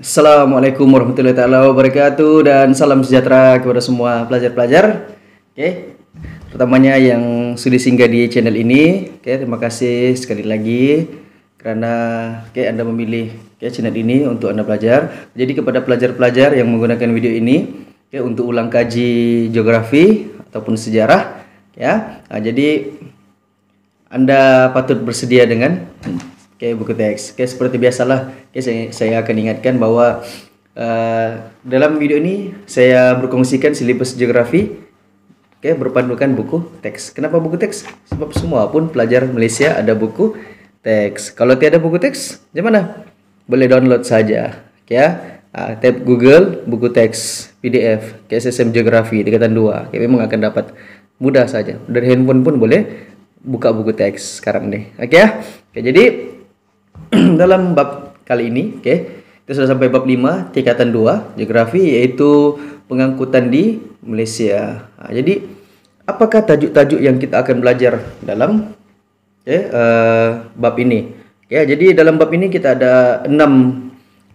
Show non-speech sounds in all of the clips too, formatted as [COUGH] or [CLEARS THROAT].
Assalamualaikum warahmatullahi taala wabarakatuh dan salam sejahtera kepada semua pelajar-pelajar. Oke. Okay. Pertamanya yang sudah singgah di channel ini, oke okay, terima kasih sekali lagi karena oke okay, Anda memilih oke okay, channel ini untuk Anda belajar. Jadi kepada pelajar-pelajar yang menggunakan video ini oke okay, untuk ulang kaji geografi ataupun sejarah ya. Nah, jadi Anda patut bersedia dengan hmm, Oke, buku teks. Oke, seperti biasalah, Oke, saya, saya akan ingatkan bahwa uh, dalam video ini saya berkongsikan silibus geografi Oke, berpandukan buku teks. Kenapa buku teks? Sebab semua pun pelajar Malaysia ada buku teks. Kalau tiada buku teks, gimana? Boleh download saja, Oke, ya. Uh, ah, tab Google buku teks PDF KSSM geografi tingkatan 2. Oke, memang akan dapat mudah saja. Dari handphone pun boleh buka buku teks sekarang nih. Oke ya? Oke, jadi [CLEARS THROAT] dalam bab kali ini, oke. Okay, kita sudah sampai bab 5, tingkatan 2, geografi yaitu pengangkutan di Malaysia. Nah, jadi apakah tajuk-tajuk yang kita akan belajar dalam okay, uh, eh, bab ini? Ya, okay, jadi dalam bab ini kita ada 6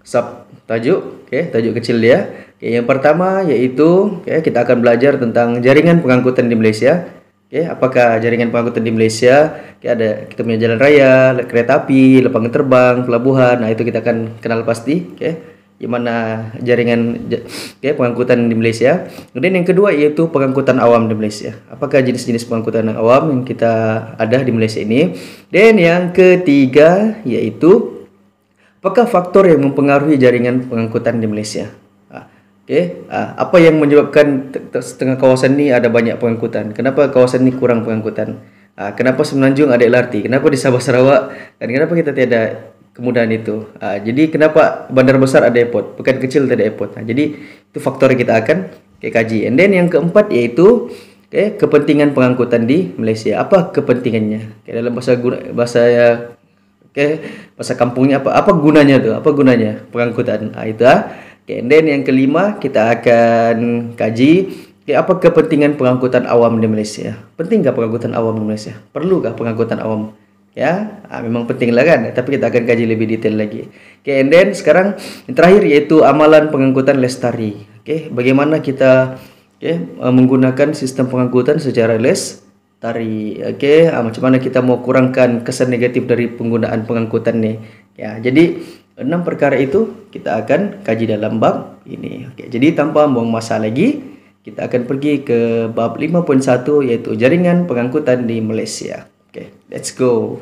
sub tajuk, okay, tajuk kecil ya. Okay, yang pertama yaitu okay, kita akan belajar tentang jaringan pengangkutan di Malaysia. Oke, okay, apakah jaringan pengangkutan di Malaysia? Oke, okay, ada kita punya jalan raya, kereta api, lapangan terbang, pelabuhan. Nah, itu kita akan kenal pasti, oke. Okay. Gimana jaringan oke okay, pengangkutan di Malaysia? Kemudian yang kedua yaitu pengangkutan awam di Malaysia. Apakah jenis-jenis pengangkutan awam yang kita ada di Malaysia ini? Dan yang ketiga yaitu apakah faktor yang mempengaruhi jaringan pengangkutan di Malaysia? Oke, eh, ah, apa yang menyebabkan setengah kawasan ni ada banyak pengangkutan? Kenapa kawasan ni kurang pengangkutan? Ah, kenapa Semenanjung ada LRT? Kenapa di Sabah Sarawak dan kenapa kita tiada kemudahan itu? Ah, jadi kenapa bandar besar ada airport, pekan kecil ada airport? Jadi itu faktor yang kita akan okay, kaji. And then yang keempat yaitu okay, kepentingan pengangkutan di Malaysia. Apa kepentingannya? Okay, dalam bahasa guna, bahasa okay, bahasa kampungnya apa? Apa gunanya tu? Apa gunanya pengangkutan? itu Okay, and then yang kelima kita akan kaji okay, apa kepentingan pengangkutan awam di Malaysia. Pentingkah pengangkutan awam di Malaysia? Perlukah pengangkutan awam? Ya, ah, memang penting lah kan. Tapi kita akan kaji lebih detail lagi. Okay, and then sekarang yang terakhir yaitu amalan pengangkutan lestari. Okay, bagaimana kita okay, eh, menggunakan sistem pengangkutan secara lestari? Oke, okey ah, macam mana kita mau kurangkan kesan negatif dari penggunaan pengangkutan ini? ya jadi enam perkara itu kita akan kaji dalam bab ini. Oke, jadi tanpa buang masa lagi, kita akan pergi ke bab 5.1 yaitu jaringan pengangkutan di Malaysia. Oke, let's go.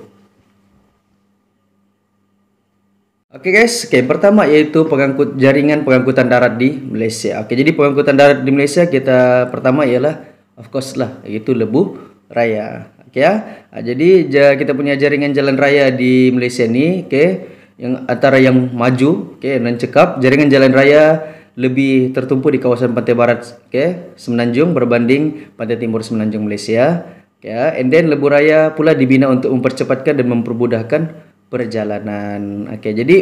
Oke guys, oke pertama yaitu pengangkut jaringan pengangkutan darat di Malaysia. Oke, jadi pengangkutan darat di Malaysia kita pertama ialah of course lah yaitu lebu Raya. Oke ya. jadi kita punya jaringan jalan raya di Malaysia ni, oke yang antara yang maju, okay, dan cekap jaringan jalan raya lebih tertumpu di kawasan pantai barat, okay, Semenanjung berbanding pantai timur Semenanjung Malaysia. Ya, okay, and then lebuh raya pula dibina untuk mempercepatkan dan mempermudahkan perjalanan. Oke, okay, jadi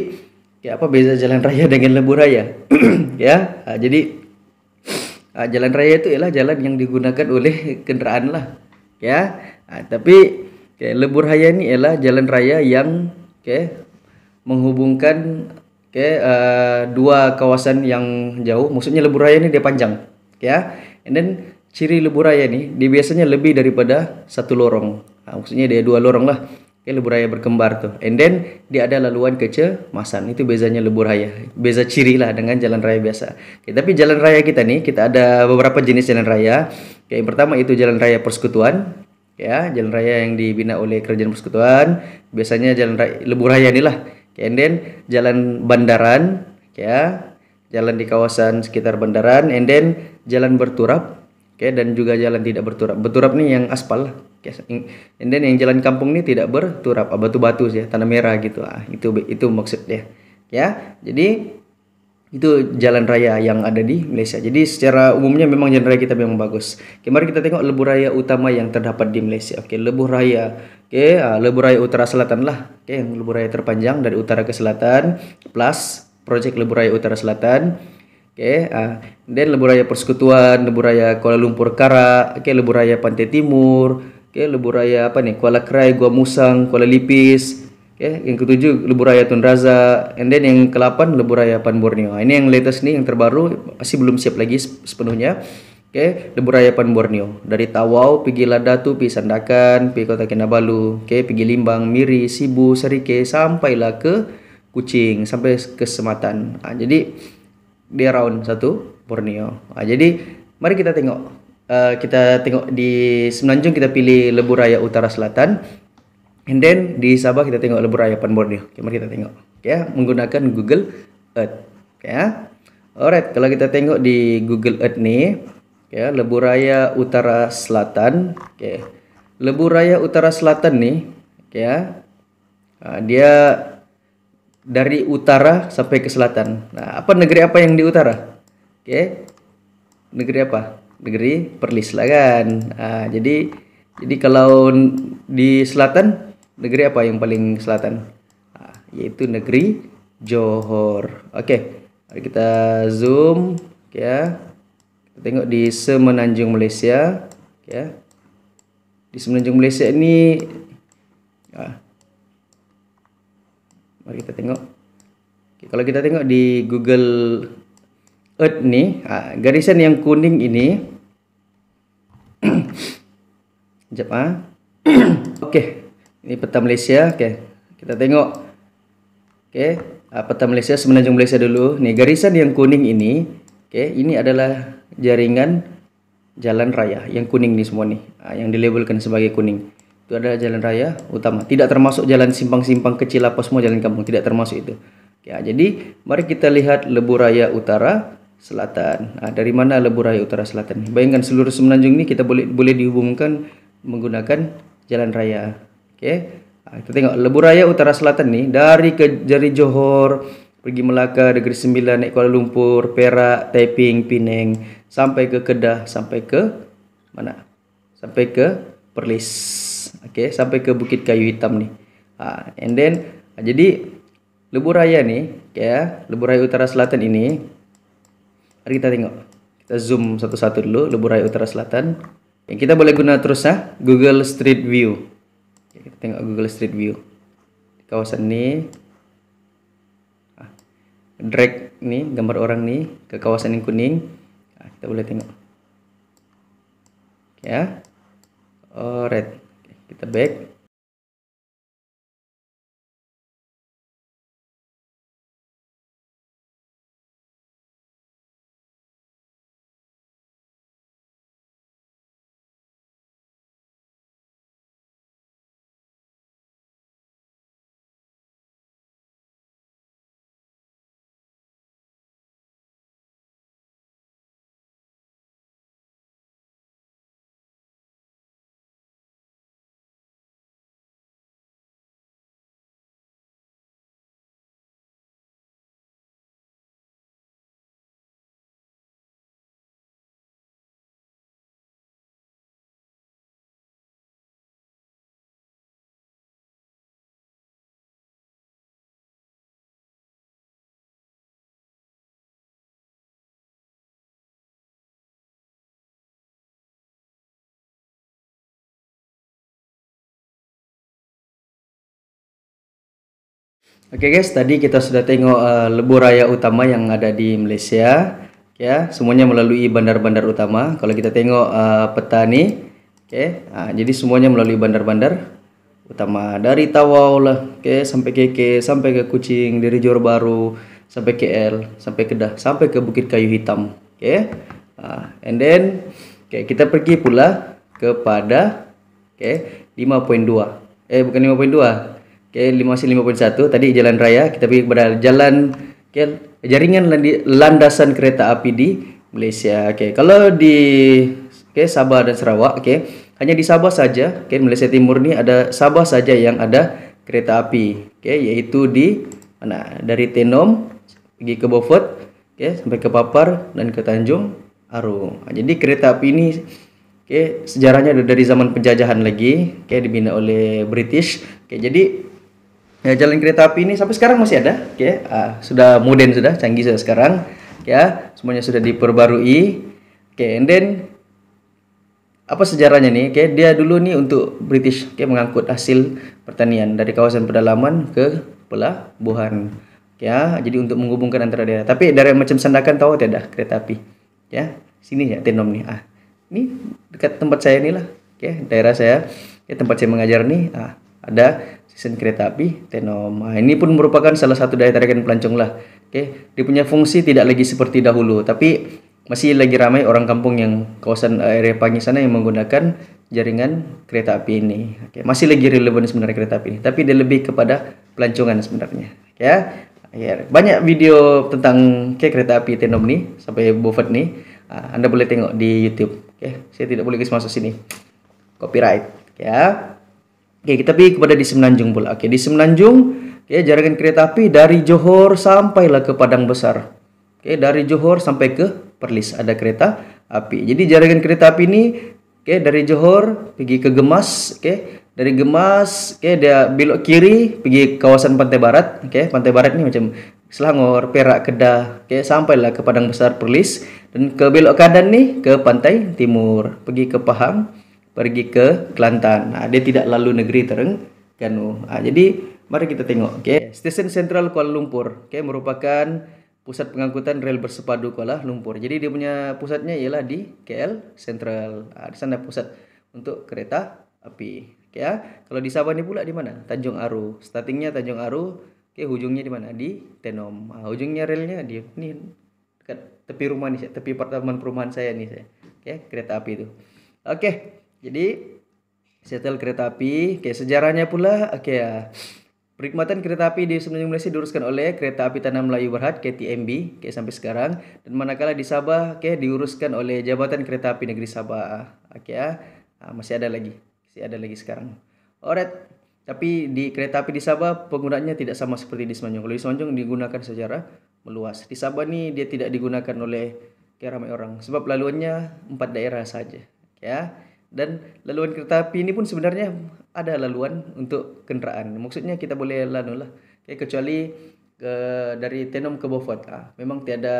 okay, apa beza jalan raya [LAUGHS] dengan lebuh raya? [CLEARS THROAT] ya, uh, jadi uh, jalan raya itu ialah jalan yang digunakan oleh kendaraan lah, ya. uh, tapi okay, lebuh raya ini ialah jalan raya yang okay, menghubungkan oke okay, uh, eh, dua kawasan yang jauh maksudnya lebuh raya ini dia panjang ya yeah. and then ciri lebuh raya ini dia biasanya lebih daripada satu lorong nah, maksudnya dia dua lorong lah leburaya okay, lebuh raya berkembar tuh and then dia ada laluan masan itu bezanya lebuh raya beza ciri lah dengan jalan raya biasa okay, tapi jalan raya kita nih kita ada beberapa jenis jalan raya okay, yang pertama itu jalan raya persekutuan ya jalan raya yang dibina oleh kerajaan persekutuan biasanya jalan raya lebuh raya inilah and then jalan Bandaran ya jalan di kawasan sekitar Bandaran and then jalan berturap okay, dan juga jalan tidak berturap berturap nih yang aspal okay. and then yang jalan kampung nih tidak berturap ah, batu-batu ya tanah merah gitu ah itu itu maksudnya ya jadi itu jalan raya yang ada di Malaysia. Jadi secara umumnya memang jalan raya kita memang bagus. Kemarin kita tengok lebuh raya utama yang terdapat di Malaysia. Oke, lebuh raya Oke, okay, eh, uh, Utara Selatan lah. Oke, okay, yang Leburai terpanjang dari utara ke selatan plus proyek Leburaya Utara Selatan. Oke, okay, uh, eh, dan Leburaya Persekutuan, Leburaya Kuala Lumpur Kara, oke okay, Leburaya Pantai Timur, oke okay, Leburaya apa nih? Kuala Krai, Gua Musang, Kuala Lipis. Oke, okay, yang ketujuh Leburaya Tun and then yang kelapan Leburaya Pan Borneo. Ini yang latest nih, yang terbaru masih belum siap lagi sepenuhnya. Oke, okay, di Burayapan Borneo. Dari Tawau, pergi Ladatu, pergi Sandakan, pergi Kota Kinabalu. Oke, okay, pergi Limbang, Miri, Sibu, Serike, sampailah ke Kucing, sampai ke Sematan. Ha, jadi, dia round satu, Borneo. Ha, jadi, mari kita tengok. Uh, kita tengok di Semenanjung, kita pilih Lebuh Raya Utara Selatan. And then, di Sabah, kita tengok Lebuh Raya Borneo. Okay, mari kita tengok. Okay, ha, menggunakan Google Earth. Okay, ya. Ha. Alright, kalau kita tengok di Google Earth ni, ya Lebu Raya Utara Selatan oke Lebu Raya Utara Selatan nih ya nah, dia dari utara sampai ke selatan nah apa negeri apa yang di utara oke negeri apa negeri Perlis lah kan nah, jadi jadi kalau di selatan negeri apa yang paling selatan nah, yaitu negeri Johor oke mari kita zoom ya kita tengok di Semenanjung Malaysia, ya. Di Semenanjung Malaysia ini ya. Mari kita tengok. kalau kita tengok di Google Earth ni, garisan yang kuning ini [COUGHS] Sekejap ah. [COUGHS] Ini peta Malaysia. oke Kita tengok. oke peta Malaysia, Semenanjung Malaysia dulu. nih garisan yang kuning ini Oke, ini adalah jaringan jalan raya yang kuning nih semua nih, ah, yang dilabelkan sebagai kuning. Itu adalah jalan raya utama, tidak termasuk jalan simpang-simpang kecil apa semua jalan kampung, tidak termasuk itu. okay, ah, jadi mari kita lihat lebu raya utara selatan. Nah, dari mana lebu raya utara selatan? Bayangkan seluruh semenanjung ini kita boleh boleh dihubungkan menggunakan jalan raya. Oke. Nah, kita tengok lebu raya utara selatan nih dari ke dari Johor, pergi Melaka, Negeri Sembilan, naik Kuala Lumpur, Perak, Taiping, Penang, sampai ke Kedah, sampai ke mana? Sampai ke Perlis. Okey, sampai ke Bukit Kayu Hitam ni. Ha, and then jadi lebuh raya ni, okay, ya, lebuh raya utara selatan ini mari kita tengok. Kita zoom satu-satu dulu lebuh raya utara selatan. Yang kita boleh guna terus ah Google Street View. Okay, kita tengok Google Street View. Di kawasan ni drag nih gambar orang nih ke kawasan yang kuning nah, kita boleh tengok ya oh, red kita back Oke okay guys, tadi kita sudah tengok uh, eh, lebuh raya utama yang ada di Malaysia. Ya, semuanya melalui bandar-bandar utama. Kalau kita tengok uh, eh, peta ni, oke. Okay, uh, jadi semuanya melalui bandar-bandar utama dari Tawau lah, oke, okay, sampai KK, sampai ke Kucing dari Johor Baru sampai KL, sampai Kedah, sampai ke Bukit Kayu Hitam, oke. Okay. Uh, and then, oke, okay, kita pergi pula kepada oke, okay, 5.2. Eh, bukan 5.2. Oke, 5.5.1 tadi jalan raya kita pergi kepada jalan okay, jaringan landasan kereta api di Malaysia. Oke, kalau di oke Sabah dan Sarawak, oke, hanya di Sabah saja, oke, Malaysia Timur ini ada Sabah saja yang ada kereta api, oke, yaitu di mana? Dari Tenom pergi ke Beaufort, oke, sampai ke Papar dan ke Tanjung Aru. Nah, jadi kereta api ini oke, sejarahnya sejarahnya dari zaman penjajahan lagi, oke, dibina oleh British. Oke, jadi Ya, jalan kereta api ini sampai sekarang masih ada, oke. Okay. Uh, sudah modern sudah, canggih sudah sekarang, ya. Semuanya sudah diperbarui. Oke, okay, and then apa sejarahnya nih? Oke, okay, dia dulu nih untuk British, oke, okay, mengangkut hasil pertanian dari kawasan pedalaman ke pelabuhan. Okay, ya, jadi untuk menghubungkan antara daerah. Tapi dari macam Sandakan tahu tidak kereta api? Ya, sini ya Tenom nih. Ah, ini dekat tempat saya inilah, oke, okay, daerah saya. Ya, tempat saya mengajar nih. Ah, ada sistem kereta api Tenoma. Ini pun merupakan salah satu daya tarikan pelancong lah. Oke, okay. dia punya fungsi tidak lagi seperti dahulu, tapi masih lagi ramai orang kampung yang kawasan area Pangi sana yang menggunakan jaringan kereta api ini. Oke, okay. masih lagi relevan sebenarnya kereta api ini, tapi dia lebih kepada pelancongan sebenarnya. Okay, ya. yeah. banyak video tentang okay, kereta api Tenom nih sampai Beaufort nih. Uh, anda boleh tengok di YouTube. Oke, okay. saya tidak boleh masuk sini. Copyright, ya. Oke, kita pergi kepada di Semenanjung pula. Oke, di Semenanjung, oke, jaringan kereta api dari Johor sampailah ke Padang Besar. Oke, dari Johor sampai ke Perlis ada kereta api. Jadi jaringan kereta api ini oke dari Johor pergi ke Gemas, oke. Dari Gemas, oke dia belok kiri pergi kawasan Pantai Barat, oke. Pantai Barat ini macam Selangor, Perak, Kedah, oke sampailah ke Padang Besar Perlis dan ke belok kanan nih ke Pantai Timur, pergi ke Pahang, pergi ke Kelantan. Nah, dia tidak lalu negeri Terengganu. Nah, jadi mari kita tengok. Oke, okay. stesen Sentral Kuala Lumpur, oke okay, merupakan pusat pengangkutan rel bersepadu Kuala Lumpur. Jadi dia punya pusatnya ialah di KL Sentral. Nah, di sana pusat untuk kereta api. Oke okay, ya. Kalau di Sabah ini pula di mana? Tanjung Aru. Startingnya Tanjung Aru, oke hujungnya di mana? Di Tenom. Nah, hujungnya relnya di ini dekat tepi rumah nih, tepi apartemen perumahan saya nih saya. Oke, kereta api itu. Oke, jadi setel kereta api, kayak sejarahnya pula kayak Perkhidmatan kereta api di semenanjung Malaysia diuruskan oleh Kereta Api Tanah Melayu Berhad KTMB kayak sampai sekarang dan manakala di Sabah kayak diuruskan oleh Jabatan Kereta Api Negeri Sabah. Oke ya. Ah, masih ada lagi. Masih ada lagi sekarang. Alright. Tapi di kereta api di Sabah penggunaannya tidak sama seperti di Semenanjung. Kalau di Semenanjung digunakan secara meluas. Di Sabah nih dia tidak digunakan oleh kayak ramai orang sebab laluannya empat daerah saja. Ya. Dan laluan kereta api ini pun sebenarnya ada laluan untuk kendaraan. Maksudnya kita boleh lanu lah. Okay, kecuali ke, dari Tenom ke Beaufort. Ah, memang tiada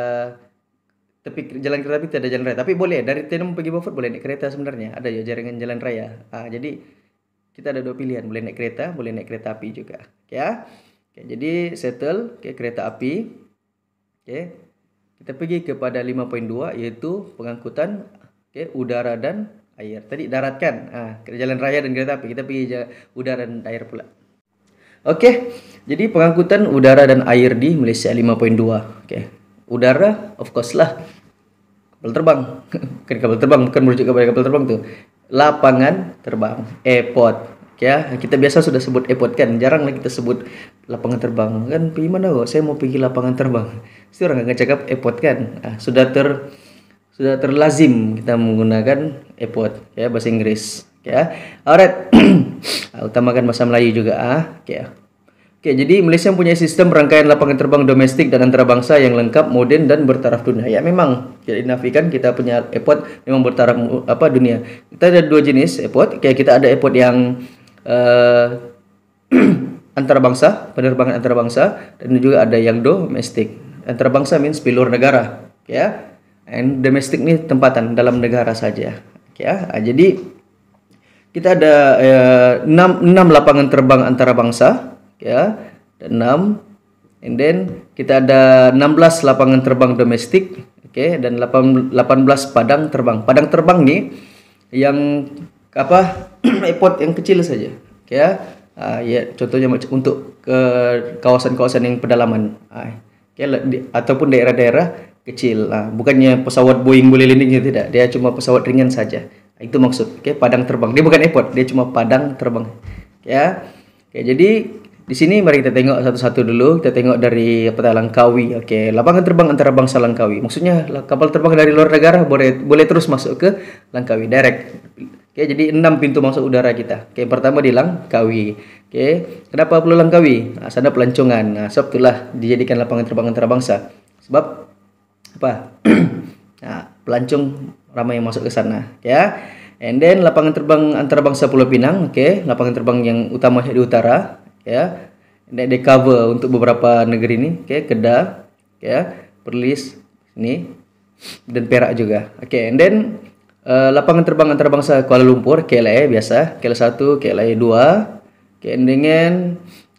tepi jalan kereta api tiada jalan raya. Tapi boleh dari Tenom pergi Beaufort boleh naik kereta sebenarnya. Ada ya jaringan jalan raya. Ah, jadi kita ada dua pilihan, boleh naik kereta, boleh naik kereta api juga. Okay, ah. ya. Okay, jadi settle okay, kereta api. Okay. Kita pergi kepada 5.2 yaitu pengangkutan okay, udara dan air. Tadi darat kan? Ah, jalan raya dan kereta api. Kita pergi udara dan air pula. Oke, jadi pengangkutan udara dan air di Malaysia 5.2. Oke, udara of course lah kapal terbang, bukan [LAUGHS] kapal terbang, bukan merujuk kepada kapal terbang tuh. Lapangan terbang, airport. Okay, ah, ya, kita biasa sudah sebut airport kan, jarang lagi kita sebut lapangan terbang. Kan pergi mana kok? Saya mau pergi lapangan terbang. Pasti orang enggak cakap airport kan. Ah, sudah ter sudah terlazim kita menggunakan epot ya bahasa Inggris ya alright [CLEARS THROAT] utamakan bahasa Melayu juga ah okay. Oke, ah. okay, jadi Malaysia punya sistem rangkaian lapangan terbang domestik dan antarabangsa yang lengkap, modern dan bertaraf dunia. Ya memang, jadi nafikan kita punya airport memang bertaraf apa dunia. Kita ada dua jenis airport. Kayak kita ada airport yang uh, [CLEARS THROAT] antarabangsa, penerbangan antarabangsa dan juga ada yang domestik. Antarabangsa means di luar negara, ya and domestik nih tempatan dalam negara saja ya jadi kita ada eh, 6, 6 lapangan terbang antara bangsa ya ah. 6 and then kita ada 16 lapangan terbang domestik oke okay, dan 8, 18 padang terbang padang terbang nih yang apa [CLEARS THROAT] airport yang kecil saja okay, ya uh, ya contohnya untuk ke kawasan-kawasan yang pedalaman uh, okay, ataupun daerah-daerah kecil. lah bukannya pesawat Boeing boleh landing tidak. Dia cuma pesawat ringan saja. Ah, itu maksud. Oke, okay? padang terbang. Dia bukan airport, dia cuma padang terbang. Ya. Oke, jadi di sini mari kita tengok satu-satu dulu. Kita tengok dari peta Langkawi. Oke, lapangan terbang antara bangsa Langkawi. Maksudnya kapal terbang dari luar negara boleh boleh terus masuk ke Langkawi direct. Oke, jadi enam pintu masuk udara kita. Oke, pertama di Langkawi. Oke, kenapa perlu Langkawi? Nah, sana pelancongan. Nah, sebab itulah dijadikan lapangan terbang antarabangsa. Sebab apa [CLEARS THROAT] nah, pelancong ramai yang masuk ke sana ya and then lapangan terbang antarabangsa Pulau Pinang oke okay. lapangan terbang yang utama di utara ya yeah. they cover untuk beberapa negeri ini oke okay. Kedah ya yeah. Perlis ini dan Perak juga oke okay. and then uh, lapangan terbang antarabangsa Kuala Lumpur KLIA biasa KLIA 1 KLIA 2 okay. and then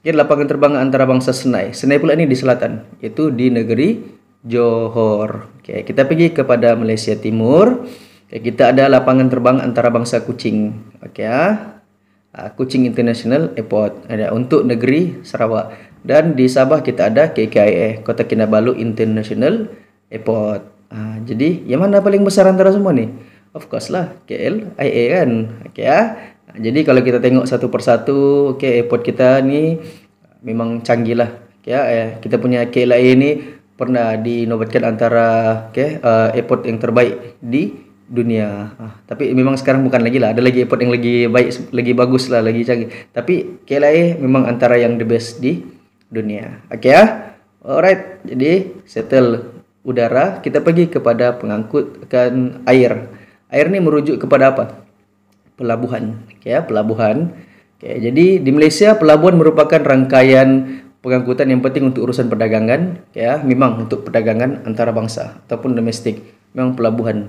lapangan terbang antarabangsa Senai Senai pula ini di selatan itu di negeri Johor. Okay, kita pergi kepada Malaysia Timur. Okay, kita ada lapangan terbang antara bangsa Kuching. Okay, ah. Uh, Kuching International Airport ada untuk negeri Sarawak dan di Sabah kita ada KKIA Kota Kinabalu International Airport. Uh, jadi yang mana paling besar antara semua ni? Of course lah KLIA kan. Okay, ah. Uh, jadi kalau kita tengok satu persatu, okay, airport kita ni memang canggih lah. Okay, ah eh, kita punya KLIA ni pernah dinobatkan antara okay, uh, eh, airport yang terbaik di dunia. Ah, tapi memang sekarang bukan lagi lah. Ada lagi airport yang lagi baik, lagi bagus lah, lagi canggih. Tapi KLIA memang antara yang the best di dunia. Oke okay, ya? Alright. Jadi settle udara, kita pergi kepada pengangkut akan air. Air ini merujuk kepada apa? Pelabuhan. Oke okay, ya, pelabuhan. Oke, okay, jadi di Malaysia pelabuhan merupakan rangkaian pengangkutan yang penting untuk urusan perdagangan ya memang untuk perdagangan antara bangsa ataupun domestik memang pelabuhan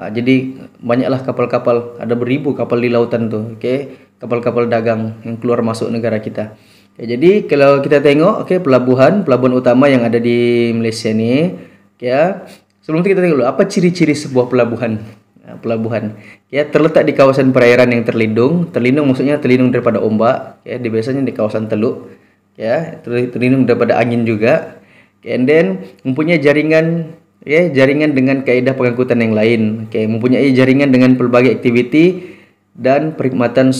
uh, jadi banyaklah kapal-kapal ada beribu kapal di lautan tuh oke okay? kapal-kapal dagang yang keluar masuk negara kita okay, jadi kalau kita tengok oke okay, pelabuhan pelabuhan utama yang ada di Malaysia ini okay, ya sebelum itu kita tengok dulu apa ciri-ciri sebuah pelabuhan nah, pelabuhan ya terletak di kawasan perairan yang terlindung terlindung maksudnya terlindung daripada ombak ya biasanya di kawasan teluk ya terlindung daripada angin juga and then mempunyai jaringan ya jaringan dengan kaidah pengangkutan yang lain oke okay, mempunyai jaringan dengan pelbagai aktiviti dan perkhidmatan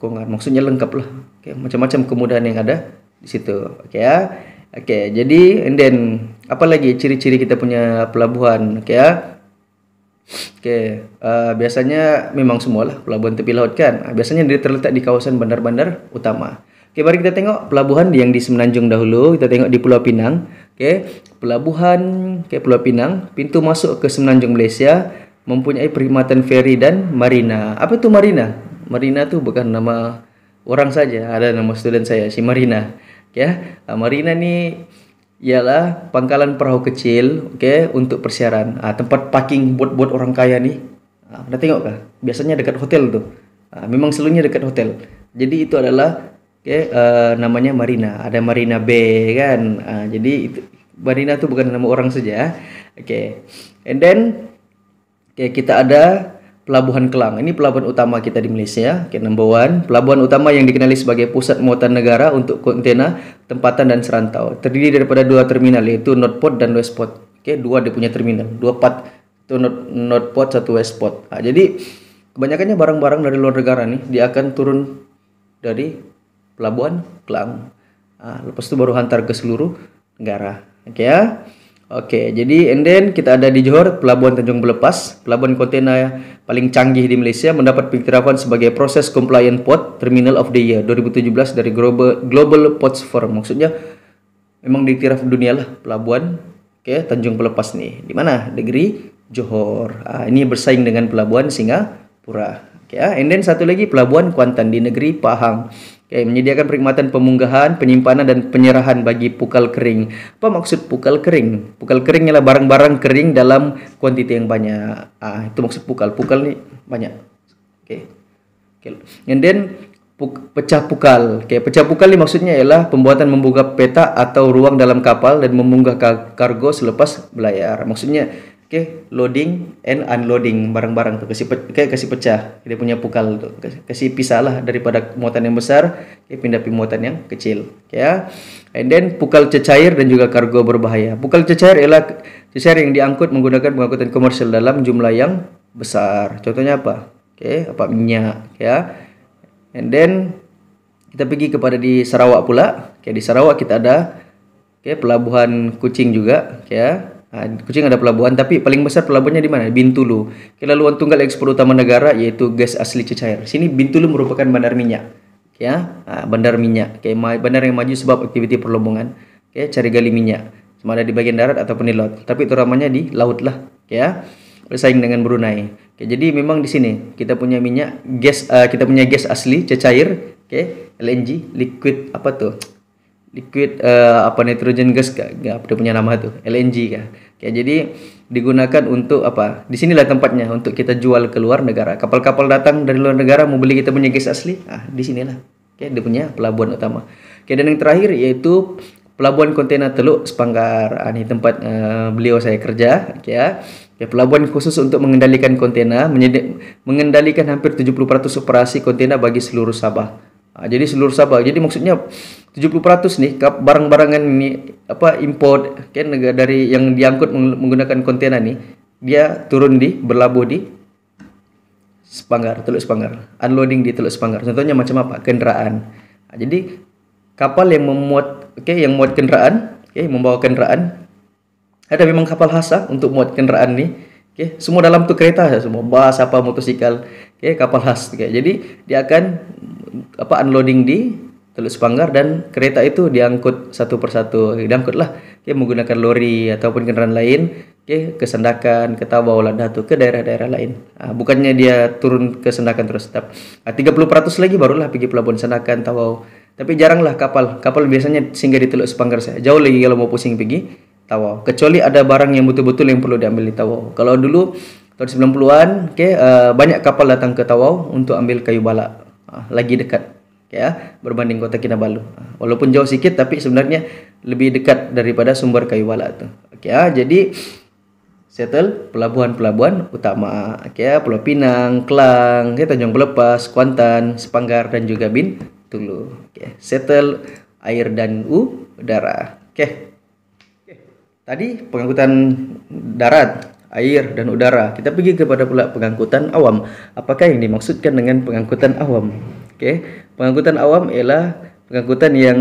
kongan maksudnya lengkap lah oke okay, macam-macam kemudahan yang ada di situ oke okay, ya oke okay, jadi and then apa lagi ciri-ciri kita punya pelabuhan oke okay, ya oke okay, uh, eh, biasanya memang semualah pelabuhan tepi laut kan biasanya dia terletak di kawasan bandar-bandar utama Oke, mari kita tengok pelabuhan yang di Semenanjung dahulu. Kita tengok di Pulau Pinang. Oke, pelabuhan ke Pulau Pinang, pintu masuk ke Semenanjung Malaysia mempunyai perkhidmatan feri dan marina. Apa itu marina? Marina tuh bukan nama orang saja, ada nama student saya si Marina. Ya, marina ni ialah pangkalan perahu kecil, oke, untuk persiaran. Ah, tempat parking buat buat orang kaya nih. Ah, tengok kah? Biasanya dekat hotel tuh. Ah, memang seluruhnya dekat hotel. Jadi itu adalah okay, uh, eh, namanya Marina ada Marina B kan uh, jadi itu, Marina tuh bukan nama orang saja oke okay. and then okay, kita ada Pelabuhan Kelang. Ini pelabuhan utama kita di Malaysia. Okay, number one. Pelabuhan utama yang dikenali sebagai pusat muatan negara untuk kontena, tempatan dan serantau. Terdiri daripada dua terminal yaitu Northport dan Westport. Okay, dua dia punya terminal. Dua part itu North, Northport, satu Westport. Nah, jadi kebanyakannya barang-barang dari luar negara nih dia akan turun dari pelabuhan Kelang. Nah, lepas itu baru hantar ke seluruh negara. Oke okay, ya. Oke, okay, jadi and then kita ada di Johor, Pelabuhan Tanjung Belepas, pelabuhan kontena paling canggih di Malaysia mendapat pengiktirafan sebagai proses Compliant Port Terminal of the Year 2017 dari Global, Global Ports Forum. Maksudnya memang diiktiraf dunia lah pelabuhan oke okay, Tanjung Pelepas nih. Di mana? Negeri Johor. Ah, ini bersaing dengan pelabuhan Singapura. okay, ya? And then satu lagi pelabuhan Kuantan di negeri Pahang. Okay, menyediakan perkhidmatan pemunggahan, penyimpanan dan penyerahan bagi pukal kering. Apa maksud pukal kering? Pukal kering ialah barang-barang kering dalam kuantiti yang banyak. Ah, itu maksud pukal. Pukal ni banyak. Oke. Okay. And then puk, pecah pukal. okay. pecah pukal ini maksudnya ialah pembuatan membuka peta atau ruang dalam kapal dan memunggah kargo selepas belayar. Maksudnya oke okay, loading and unloading barang-barang tuh kasih pe kayak kasih pecah dia punya pukal tuh kasih pisah lah daripada muatan yang besar kayak pindah ke muatan yang kecil okay, ya and then pukal cecair dan juga kargo berbahaya pukal cecair ialah cecair yang diangkut menggunakan pengangkutan komersial dalam jumlah yang besar contohnya apa oke okay, apa minyak ya and then kita pergi kepada di Sarawak pula oke di Sarawak kita ada oke okay, pelabuhan Kucing juga okay, ya Ah, kucing ada pelabuhan, tapi paling besar pelabuhannya di mana? Bintulu. Kelaluan tunggal ekspor utama negara yaitu gas asli cecair. Sini Bintulu merupakan bandar minyak, ya, ah, bandar minyak. Kayak bandar yang maju sebab aktiviti perlombongan, oke, cari gali minyak. Cuma ada di bagian darat ataupun di laut. Tapi utamanya di laut lah, ya. Bersaing dengan Brunei. Oke, jadi memang di sini kita punya minyak gas, uh, kita punya gas asli cecair, oke, LNG, liquid apa tuh? liquid uh, apa nitrogen gas kak, ya, punya nama tuh LNG kak. Kayak jadi digunakan untuk apa? Di sinilah tempatnya untuk kita jual ke luar negara. Kapal-kapal datang dari luar negara mau beli kita punya gas asli, ah di sinilah. Kayak dia punya pelabuhan utama. Kayak dan yang terakhir yaitu pelabuhan kontainer Teluk Sepanggar. Ah, ini tempat uh, beliau saya kerja, ya. Ya, pelabuhan khusus untuk mengendalikan kontainer, mengendalikan hampir 70% operasi kontainer bagi seluruh Sabah. Nah, jadi seluruh Sabah. Jadi maksudnya 70% nih barang-barangan ini apa import kan dari yang diangkut menggunakan kontainer nih dia turun di berlabuh di Sepanggar, Teluk Sepanggar. Unloading di Teluk Sepanggar. Contohnya macam apa? Kendaraan. Nah, jadi kapal yang memuat okay, yang muat kendaraan, okay, membawa kendaraan. Ada memang kapal hasa ah, untuk muat kendaraan nih. Okay, semua dalam tu kereta semua, bas apa motosikal. Oke, okay, kapal khas. Okay. Jadi dia akan apa unloading di Teluk Sepanggar dan kereta itu diangkut satu persatu. Diangkutlah okay, menggunakan lori ataupun kendaraan lain okay, ke Sendakan, ke Tabau, Ladatu, ke daerah-daerah lain. Nah, bukannya dia turun ke Sendakan terus tetap. Nah, 30% lagi barulah pergi pelabuhan Sendakan, tawau Tapi jaranglah kapal. Kapal biasanya singgah di Teluk Sepanggar saya. Jauh lagi kalau mau pusing pergi Tawau. Kecuali ada barang yang betul-betul yang perlu diambil di Tawau. Kalau dulu tahun 90-an okay, uh, banyak kapal datang ke Tawau untuk ambil kayu balak uh, lagi dekat okay, uh, berbanding kota Kinabalu uh, walaupun jauh sikit tapi sebenarnya lebih dekat daripada sumber kayu balak tu okay, uh, jadi settle pelabuhan-pelabuhan utama okay, uh, Pulau Pinang, Kelang, okay, Tanjung Pelepas, Kuantan, Sepanggar dan juga Bin Tulu okay, settle air dan udara okay. Tadi pengangkutan darat air, dan udara. Kita pergi kepada pula pengangkutan awam. Apakah yang dimaksudkan dengan pengangkutan awam? Oke, okay. pengangkutan awam ialah pengangkutan yang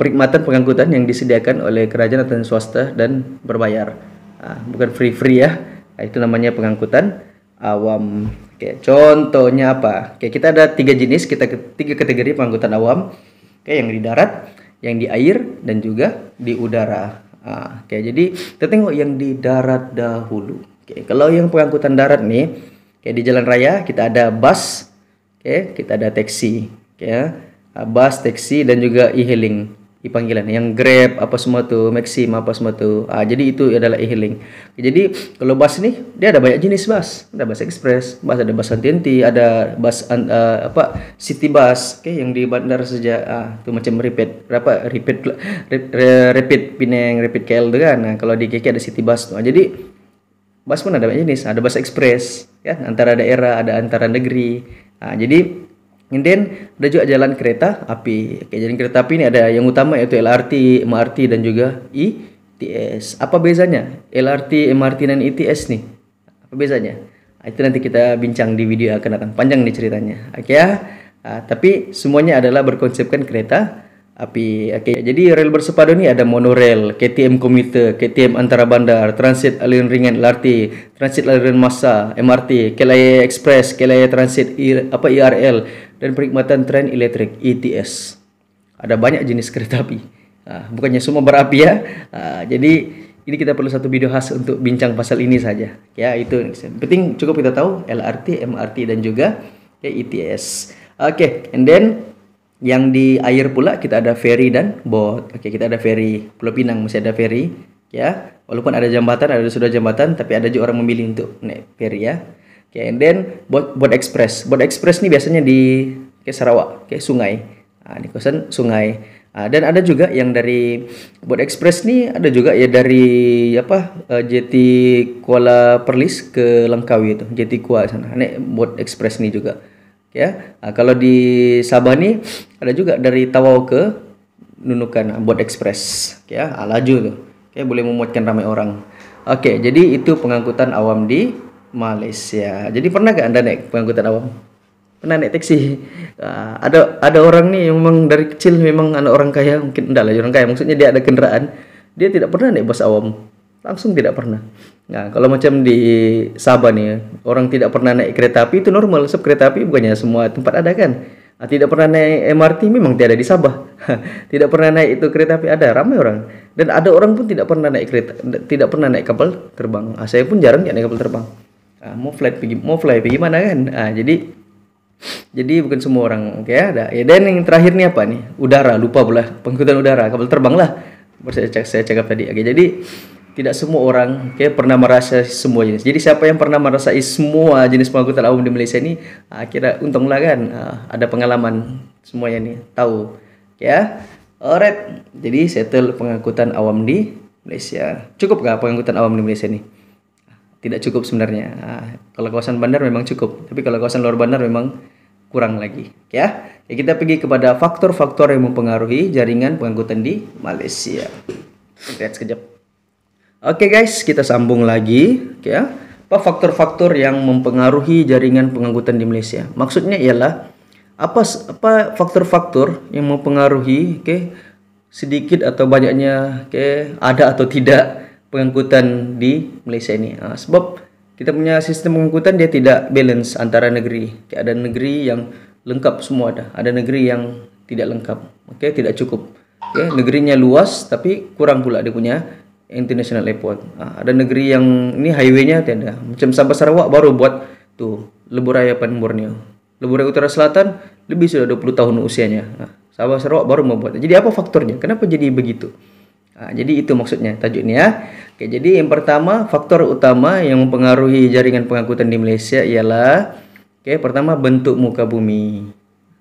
perkhidmatan pengangkutan yang disediakan oleh kerajaan atau swasta dan berbayar. Nah, bukan free-free ya. Nah, itu namanya pengangkutan awam. Oke, okay. contohnya apa? Oke, okay, kita ada tiga jenis, kita tiga kategori pengangkutan awam. Oke, yang di darat, yang di air, dan juga di udara. Ah, oke, jadi kita tengok yang di darat dahulu. Oke, kalau yang pengangkutan darat nih, kayak di jalan raya kita ada bus, oke, kita ada taksi, ya. Ah, bus, taksi dan juga e-hailing, e-panggilan yang Grab apa semua tuh, Maxim apa semua tuh. Ah, jadi itu adalah e-hailing. Jadi kalau bus nih dia ada banyak jenis bus. Ada bus express, bus ada bus antinti, ada bus uh, apa city bus, oke yang di bandar saja ah, itu macam repeat, berapa repeat repeat Pineng, repeat KL itu kan. Nah, kalau di KK ada city bus tuh. Ah, jadi bahas pun ada banyak jenis ada bahasa ekspres ya antara daerah ada antara negeri nah, jadi kemudian ada juga jalan kereta api. Oke, jalan kereta api ini ada yang utama yaitu LRT, MRT dan juga ITS. Apa bezanya LRT, MRT dan ITS nih? Apa bezanya? Nah, itu nanti kita bincang di video akan datang. Panjang nih ceritanya. Oke ya. Nah, tapi semuanya adalah berkonsepkan kereta api. Oke, okay. jadi rel bersepadu ini ada monorail, KTM komuter, KTM antara bandar, transit aliran ringan LRT, transit aliran massa, MRT, KLIA Express, KLIA Transit I, e, apa IRL e dan perkhidmatan tren elektrik ETS. Ada banyak jenis kereta api. Nah, bukannya semua berapi ya. Nah, jadi ini kita perlu satu video khas untuk bincang pasal ini saja. Ya, itu yang penting cukup kita tahu LRT, MRT dan juga ya, ETS. Oke, okay, and then yang di air pula kita ada ferry dan boat. Oke, kita ada ferry Pulau Pinang masih ada ferry ya. Walaupun ada jembatan, ada sudah jembatan, tapi ada juga orang memilih untuk naik ferry ya. Oke, and then boat boat express. Boat express ini biasanya di ke Sarawak, ke sungai. Nah, di kawasan sungai. Nah, dan ada juga yang dari boat express ini ada juga ya dari apa uh, eh, jeti Kuala Perlis ke Langkawi itu, jeti Kuala sana. naik boat express ini juga ya nah, kalau di Sabah nih ada juga dari Tawau ke Nunukan buat ekspres ya alaju ah, tuh oke boleh memuatkan ramai orang oke jadi itu pengangkutan awam di Malaysia jadi pernah gak anda naik pengangkutan awam pernah naik taksi uh, [LAUGHS] ada ada orang nih yang memang dari kecil memang anak orang kaya mungkin enggak lah orang kaya maksudnya dia ada kendaraan dia tidak pernah naik bus awam langsung tidak pernah Nah, kalau macam di Sabah nih, orang tidak pernah naik kereta api itu normal. Sebab kereta api bukannya semua tempat ada kan? Nah, tidak pernah naik MRT memang tidak ada di Sabah. [LAUGHS] tidak pernah naik itu kereta api ada ramai orang. Dan ada orang pun tidak pernah naik kereta, tidak pernah naik kapal terbang. Nah, saya pun jarang naik kapal terbang. Nah, mau flight pergi, mau fly pergi mana kan? Nah, jadi jadi bukan semua orang oke okay, ada. Ya dan yang terakhir nih apa nih? Udara lupa pula pengikutan udara kapal terbang lah. Saya cek saya cakap tadi. Oke, okay, jadi tidak semua orang okay, pernah merasa semua jenis. Jadi siapa yang pernah merasa semua jenis pengangkutan umum di Malaysia ini, uh, ah, kira untunglah kan uh, ada pengalaman semuanya nih, tahu. Ya. Alright. Jadi settle pengangkutan awam di Malaysia. Cukup gak pengangkutan awam di Malaysia ini? Tidak cukup sebenarnya. Uh, kalau kawasan bandar memang cukup, tapi kalau kawasan luar bandar memang kurang lagi. Ya. ya kita pergi kepada faktor-faktor yang mempengaruhi jaringan pengangkutan di Malaysia. Lihat sekejap. Oke okay guys, kita sambung lagi okay ya. Apa faktor-faktor yang mempengaruhi jaringan pengangkutan di Malaysia? Maksudnya ialah apa apa faktor-faktor yang mempengaruhi oke okay, sedikit atau banyaknya oke okay, ada atau tidak pengangkutan di Malaysia ini. Nah, sebab kita punya sistem pengangkutan dia tidak balance antara negeri. Okay, ada negeri yang lengkap semua ada. Ada negeri yang tidak lengkap. Oke, okay, tidak cukup. Oke, okay, negerinya luas tapi kurang pula dia punya International Airport. Nah, ada negeri yang ini highwaynya tiada. Macam Sabah Sarawak baru buat tuh lebur pan Borneo. Lebur Raya Utara Selatan lebih sudah 20 tahun usianya. Nah, Sabah Sarawak baru membuat. Jadi apa faktornya? Kenapa jadi begitu? Nah, jadi itu maksudnya Tajuk ini Ya. Oke, jadi yang pertama faktor utama yang mempengaruhi jaringan pengangkutan di Malaysia ialah oke pertama bentuk muka bumi.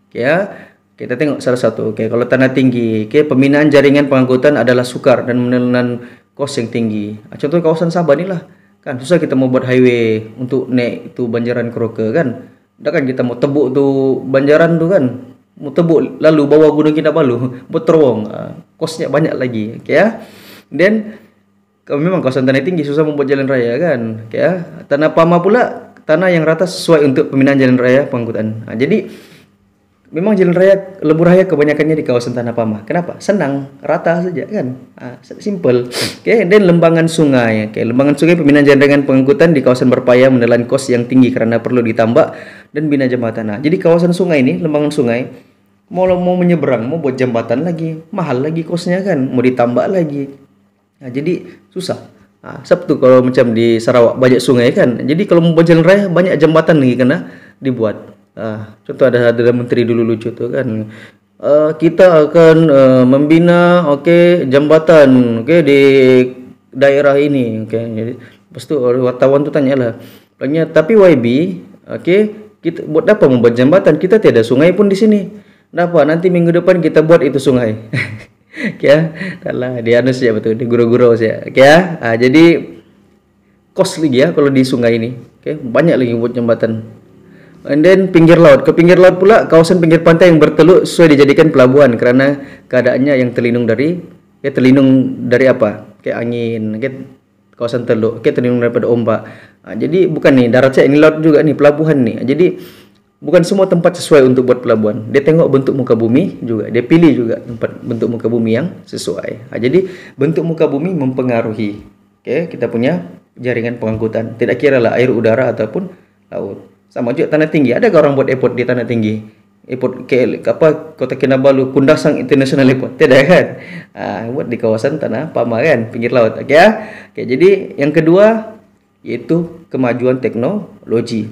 Oke ya. Kita tengok salah satu. Oke, kalau tanah tinggi, oke pembinaan jaringan pengangkutan adalah sukar dan menelan cost yang tinggi. Ah, Contoh kawasan Sabah lah, kan susah kita mau buat highway untuk naik itu Banjaran Keroke kan. Dah kan kita mau tebuk tuh Banjaran tu kan. Mau tebuk lalu bawa Gunung Kinabalu buat [LAUGHS] terowong. Uh, banyak lagi. Okay, ya. Ah. dan kalau memang kawasan tanah tinggi susah membuat jalan raya kan. Okay, ya. Tanah Pama pula tanah yang rata sesuai untuk pembinaan jalan raya pengangkutan. Nah, jadi Memang jalan raya lebur raya kebanyakannya di kawasan Tanah Pamah. Kenapa? Senang, rata saja kan, ah, simple. Oke, okay, dan lembangan sungai. Oke, okay, lembangan sungai pembinaan jalan dengan pengangkutan di kawasan berpaya menelan kos yang tinggi karena perlu ditambah dan bina jembatan. Nah, jadi kawasan sungai ini, lembangan sungai, mau mau menyeberang, mau buat jembatan lagi, mahal lagi kosnya kan, mau ditambah lagi. Nah, jadi susah. Nah, Sabtu kalau macam di Sarawak banyak sungai kan. Jadi kalau mau buat jalan raya banyak jembatan lagi kena dibuat uh, contoh ada ada menteri dulu lucu tu kan uh, kita akan uh, membina okey jambatan okey di daerah ini okey jadi lepas tu wartawan tu tanyalah tanya tapi YB okey kita buat apa membuat jambatan kita tiada sungai pun di sini apa nanti minggu depan kita buat itu sungai [LAUGHS] ya kalah dia anu ya betul di guru-guru ya ya nah, jadi kos lagi ya kalau di sungai ini oke banyak lagi buat jembatan And then pinggir laut. Ke pinggir laut pula kawasan pinggir pantai yang berteluk sesuai dijadikan pelabuhan kerana keadaannya yang terlindung dari ya terlindung dari apa? Kayak angin, kayak kawasan teluk, kayak terlindung daripada ombak. Ah, jadi bukan ni darat saya ini laut juga ni pelabuhan ni. Ah, jadi bukan semua tempat sesuai untuk buat pelabuhan. Dia tengok bentuk muka bumi juga. Dia pilih juga tempat bentuk muka bumi yang sesuai. Ah, jadi bentuk muka bumi mempengaruhi okay, kita punya jaringan pengangkutan. Tidak kira lah air, udara ataupun laut sama juga tanah tinggi ada orang buat airport di tanah tinggi airport KL apa kota Kinabalu Kundasang International Airport tidak kan ah, buat di kawasan tanah kan? pinggir laut oke okay, ya Okay, jadi yang kedua yaitu kemajuan teknologi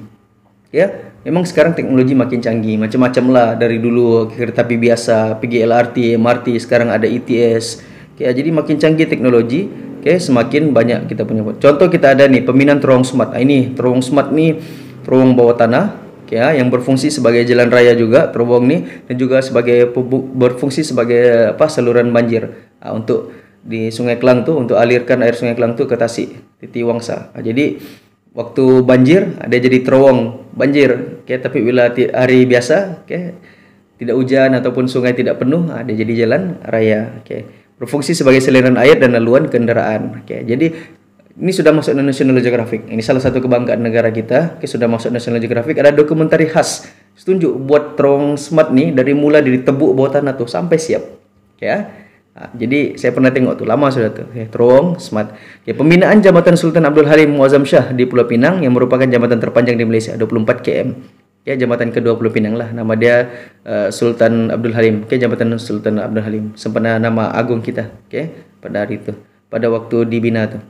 ya memang sekarang teknologi makin canggih macam-macam lah dari dulu kereta api biasa pergi LRT MRT sekarang ada ETS okay, ya, jadi makin canggih teknologi okay, semakin banyak kita punya contoh kita ada nih peminan terowong smart nah, ini terowong smart nih terowong bawah tanah ya yang berfungsi sebagai jalan raya juga terowong ini dan juga sebagai berfungsi sebagai apa saluran banjir ah, untuk di Sungai Kelang tuh untuk alirkan air Sungai Kelang tuh ke Tasik Titi Wangsa ah, jadi waktu banjir ada jadi terowong banjir okay, tapi bila hari biasa okay, tidak hujan ataupun sungai tidak penuh ada ah, jadi jalan raya okay. berfungsi sebagai saluran air dan laluan kendaraan okay. jadi ini sudah masuk National Geographic. Ini salah satu kebanggaan negara kita. Oke, sudah masuk National Geographic. Ada dokumentari khas. Setuju buat terowong smart nih dari mulai dari tebu bawah tanah tuh sampai siap. Ya. Nah, jadi saya pernah tengok tuh lama sudah tuh. Ya, terowong smart. Ya, pembinaan jabatan Sultan Abdul Halim Muazzam Shah di Pulau Pinang yang merupakan jabatan terpanjang di Malaysia 24 km. Ya, jabatan kedua Pulau Pinang lah. Nama dia uh, Sultan Abdul Halim. Oke, jabatan Sultan Abdul Halim. Sempena nama agung kita. Oke, pada hari itu. Pada waktu dibina tuh.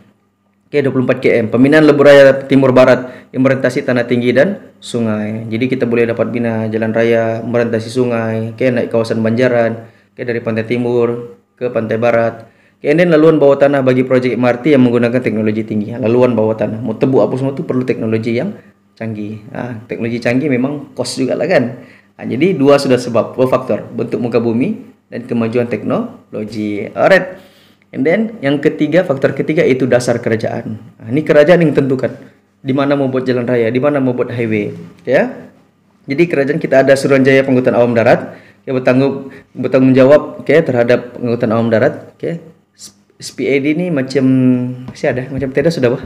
G24 KM, pembinaan lebuh raya timur barat yang merentasi tanah tinggi dan sungai. Jadi kita boleh dapat bina jalan raya merentasi sungai, ke naik kawasan banjaran, ke dari pantai timur ke pantai barat. Kemudian laluan bawah tanah bagi projek MRT yang menggunakan teknologi tinggi. Laluan bawah tanah, mau tebu apa semua itu perlu teknologi yang canggih. Nah, teknologi canggih memang kos juga lah kan. Nah, jadi dua sudah sebab, dua faktor, bentuk muka bumi dan kemajuan teknologi. Alright. And then yang ketiga, faktor ketiga itu dasar kerajaan. Nah, ini kerajaan yang tentukan di mana mau buat jalan raya, di mana mau buat highway, ya. Jadi kerajaan kita ada Suranjaya Pengangkutan Awam Darat yang bertanggung bertanggung jawab oke okay, terhadap pengangkutan awam darat, oke. Okay. SPAD ini macam masih ada, macam tidak sudah Oke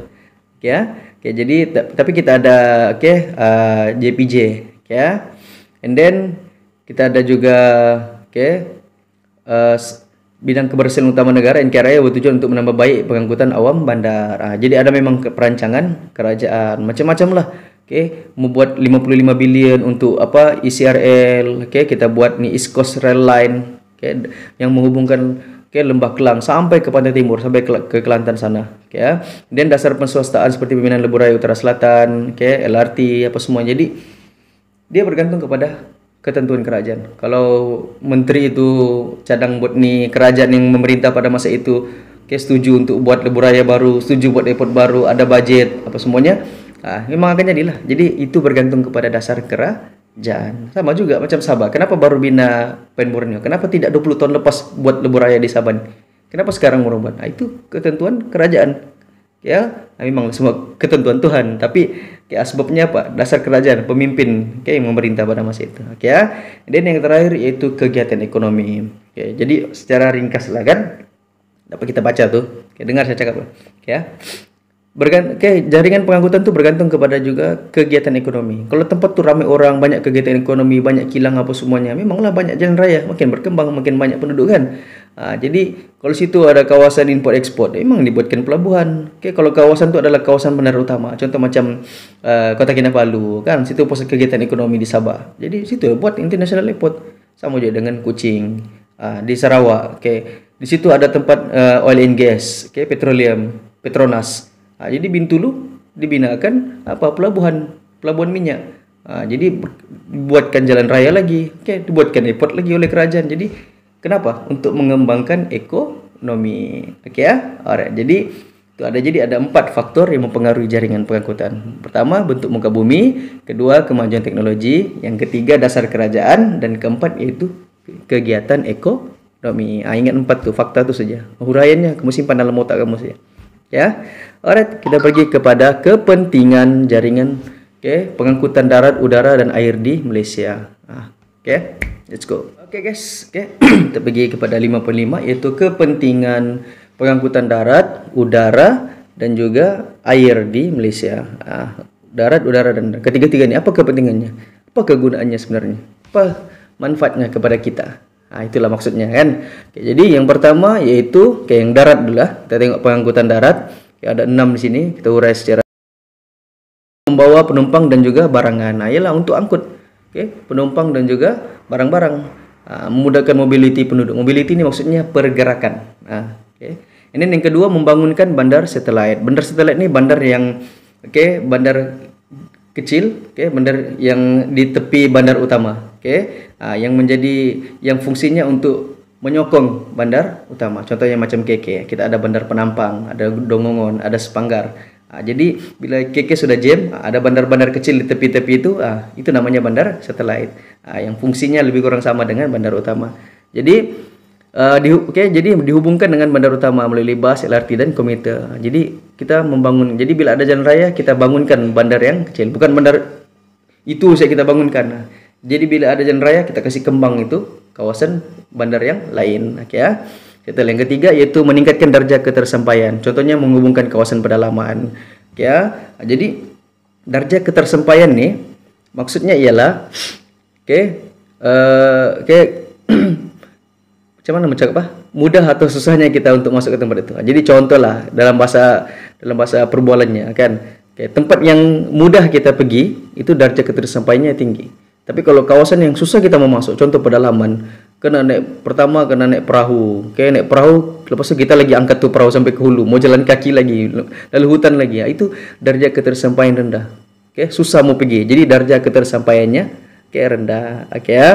Ya. Oke, okay, jadi tapi kita ada oke okay, uh, eh, JPJ, ya. Okay. And then kita ada juga oke okay, eh, bidang kebersihan utama negara NKRI bertujuan untuk menambah baik pengangkutan awam bandar. Ah, jadi ada memang perancangan kerajaan macam-macam lah. Okay, membuat 55 bilion untuk apa ICRL. E okay, kita buat ni East Coast Rail Line okay, yang menghubungkan okay, Lembah Kelang sampai ke pantai timur sampai ke, ke Kelantan sana okay, ya. dan dasar penswastaan seperti pembinaan lebuh raya utara selatan okay, LRT apa semua jadi dia bergantung kepada ketentuan kerajaan. Kalau menteri itu cadang buat nih kerajaan yang memerintah pada masa itu ke setuju untuk buat leburaya raya baru, setuju buat depot baru, ada budget apa semuanya, ah, memang akan jadilah. Jadi itu bergantung kepada dasar kerajaan. Sama juga macam Sabah. Kenapa baru bina Pen Borneo? Kenapa tidak 20 tahun lepas buat leburaya raya di Saban? Kenapa sekarang merubah? Nah, itu ketentuan kerajaan ya memang semua ketentuan Tuhan tapi ya sebabnya apa dasar kerajaan pemimpin kayak yang memerintah pada masa itu oke ya dan yang terakhir yaitu kegiatan ekonomi oke jadi secara ringkas lah kan dapat kita baca tuh oke, dengar saya cakap oke ya Bergan oke jaringan pengangkutan tuh bergantung kepada juga kegiatan ekonomi kalau tempat tuh ramai orang banyak kegiatan ekonomi banyak kilang apa semuanya memanglah banyak jalan raya makin berkembang makin banyak penduduk kan jadi kalau situ ada kawasan import ekspor, memang dibuatkan pelabuhan. Oke, kalau kawasan itu adalah kawasan benar utama, contoh macam uh, Kota Kinabalu, kan situ pusat kegiatan ekonomi di Sabah. Jadi situ buat international airport sama juga dengan Kucing, uh, di Sarawak. Oke, di situ ada tempat uh, oil and gas, oke, petroleum, Petronas. jadi Bintulu dibinakan apa pelabuhan, pelabuhan minyak. jadi buatkan jalan raya lagi, oke, dibuatkan airport lagi oleh kerajaan. Jadi Kenapa? Untuk mengembangkan ekonomi. Oke okay, ya? Alright. Jadi itu ada jadi ada empat faktor yang mempengaruhi jaringan pengangkutan. Pertama bentuk muka bumi, kedua kemajuan teknologi, yang ketiga dasar kerajaan dan keempat yaitu kegiatan ekonomi. Ah ingat empat tuh fakta itu saja. Huraiannya kamu simpan dalam otak kamu saja. Ya. Alright, kita pergi kepada kepentingan jaringan Oke, okay, pengangkutan darat, udara, dan air di Malaysia. Ah, Oke. Okay. Let's go. Okay guys, okay. [CLEARS THROAT] kita pergi kepada 55 iaitu kepentingan pengangkutan darat, udara dan juga air di Malaysia. Ah, darat, udara dan ketiga-tiga ni apa kepentingannya? Apa kegunaannya sebenarnya? Apa manfaatnya kepada kita? Ah, itulah maksudnya kan. Okay, jadi yang pertama yaitu kayak yang darat dulu lah. Kita tengok pengangkutan darat. Okay, ada enam di sini. Kita urai secara membawa penumpang dan juga barangan. Nah, ialah untuk angkut. Okay, penumpang dan juga barang-barang, uh, memudahkan mobility penduduk. Mobility ini maksudnya pergerakan. Uh, okay. ini yang kedua membangunkan bandar satelit. Bandar satelit ini bandar yang oke, okay, bandar kecil, oke, okay, bandar yang di tepi bandar utama, oke, okay, uh, yang menjadi yang fungsinya untuk menyokong bandar utama. Contohnya macam keke, kita ada bandar Penampang, ada Dongongon, ada Sepanggar, Nah, jadi bila keke sudah jam, ah, ada bandar-bandar kecil di tepi-tepi itu, ah, itu namanya bandar satelit, ah, yang fungsinya lebih kurang sama dengan bandar utama. Jadi uh, di, okay, jadi dihubungkan dengan bandar utama melalui bus, LRT dan komite. Ah, jadi kita membangun. Jadi bila ada jalan raya, kita bangunkan bandar yang kecil, bukan bandar itu saya kita bangunkan. Jadi bila ada jalan raya, kita kasih kembang itu kawasan bandar yang lain, okay, ya. Kita yang ketiga yaitu meningkatkan derajat ketersampaian. Contohnya menghubungkan kawasan pedalaman. Ya, jadi derajat ketersampaian nih maksudnya ialah oke okay, uh, eh, oke okay, [CLEARS THROAT] macam mana apa? Mudah atau susahnya kita untuk masuk ke tempat itu. Jadi contohlah dalam bahasa dalam bahasa perbualannya kan. Okay, tempat yang mudah kita pergi itu derajat ketersampaiannya tinggi. Tapi kalau kawasan yang susah kita mau masuk, contoh pedalaman, kena naik pertama kena naik perahu okay, naik perahu lepas tu kita lagi angkat tu perahu sampai ke hulu mau jalan kaki lagi lalu hutan lagi ah, itu darjah ketersampaian rendah okay, susah mau pergi jadi darjah ketersampaiannya okay, rendah okay, ah. ya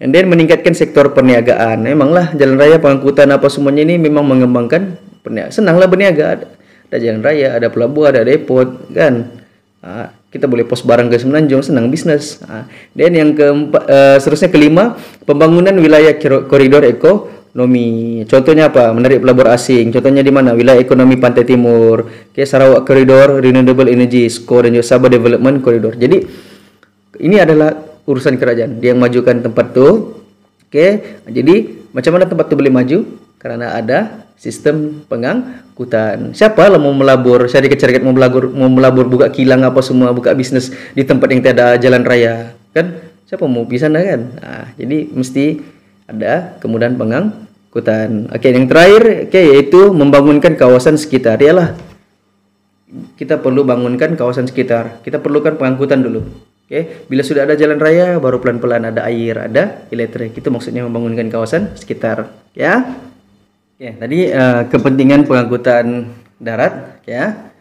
and then meningkatkan sektor perniagaan memanglah jalan raya pengangkutan apa semuanya ini memang mengembangkan perniagaan senanglah berniaga ada, jalan raya ada pelabuhan ada depot kan ah, kita boleh post barang ke Semenanjung senang bisnes dan yang ke uh, eh, seterusnya kelima pembangunan wilayah koridor ekonomi contohnya apa menarik pelabur asing contohnya di mana wilayah ekonomi pantai timur ke Sarawak koridor renewable energy skor dan juga Sabah development koridor jadi ini adalah urusan kerajaan dia yang majukan tempat tuh oke okay? jadi macam mana tempat tuh boleh maju karena ada sistem pengangkutan. Siapa lah mau melabur? Saya dikejar mau melabur, mau melabur buka kilang apa semua, buka bisnis di tempat yang tiada jalan raya, kan? Siapa mau bisa nah, kan? Nah, jadi mesti ada kemudahan pengangkutan. Oke, yang terakhir, oke yaitu membangunkan kawasan sekitar. Ya lah, kita perlu bangunkan kawasan sekitar. Kita perlukan pengangkutan dulu. Oke, bila sudah ada jalan raya, baru pelan-pelan ada air, ada elektrik. Itu maksudnya membangunkan kawasan sekitar. Ya. Oke, ya, tadi uh, kepentingan pengangkutan darat ya.